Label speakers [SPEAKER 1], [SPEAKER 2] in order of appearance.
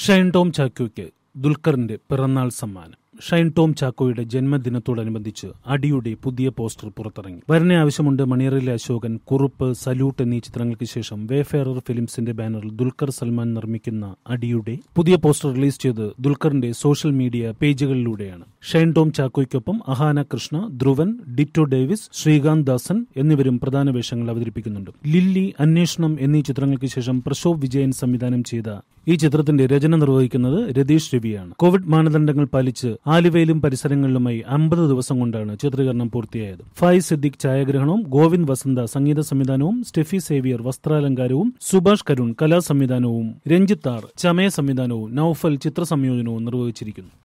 [SPEAKER 1] Shine Tom ചാക്കോയ്ക്ക് ദുൽഖറിന്റെ പിറന്നാൾ സമ്മാനം Shine Tom ചാക്കോയുടെ ജന്മദിനത്തോടനുബന്ധിച്ച് അടിയുടെ പുതിയ പോസ്റ്റർ പുറത്തിറങ്ങി വരനെ ആവശ്യമുണ്ട് മണിയറിലെ അശോകൻ കുറുപ്പ് സല്യൂട്ട് എന്നീ ചിത്രങ്ങൾക്ക് ശേഷം വേഫെയർ ഫിലിംസിന്റെ ബാനറിൽ ദുൽഖർ സൽമാൻ നിർമ്മിക്കുന്ന അടിയുടെ പുതിയ പോസ്റ്റർ റിലീസ് ചെയ്ത് ദുൽഖറിന്റെ സോഷ്യൽ മീഡിയ പേജുകളിലൂടെയാണ് ഷൈൻ ടോം ചാക്കോയ്ക്കൊപ്പം അഹാന കൃഷ്ണ ധ്രുവൻ ഡിറ്റോ ഡേവിസ് ശ്രീകാന്ത് ദാസൻ എന്നിവരും പ്രധാന വേഷങ്ങൾ അവതരിപ്പിക്കുന്നുണ്ട് ലില്ലി അന്വേഷണം എന്നീ ചിത്രങ്ങൾക്ക് ശേഷം പ്രശോഭ് വിജയൻ സംവിധാനം ചെയ്ത ഈ ചിത്രത്തിന്റെ രചന നിർവഹിക്കുന്നത് രതീഷ് രവിയാണ് കോവിഡ് മാനദണ്ഡങ്ങൾ പാലിച്ച് ആലുവയിലും പരിസരങ്ങളിലുമായി അമ്പത് ദിവസം കൊണ്ടാണ് ചിത്രീകരണം പൂർത്തിയായത് ഫായ് സിദ്ദിഖ് ഛായാഗ്രഹണവും ഗോവിന്ദ് വസന്ത സംഗീത സംവിധാനവും സ്റ്റെഫി സേവിയർ വസ്ത്രാലങ്കാരവും സുഭാഷ് കരുൺ കലാ സംവിധാനവും രഞ്ജിത്താർ ചമയ സംവിധാനവും നൌഫൽ ചിത്ര സംയോജനവും നിർവഹിച്ചിരിക്കുന്നു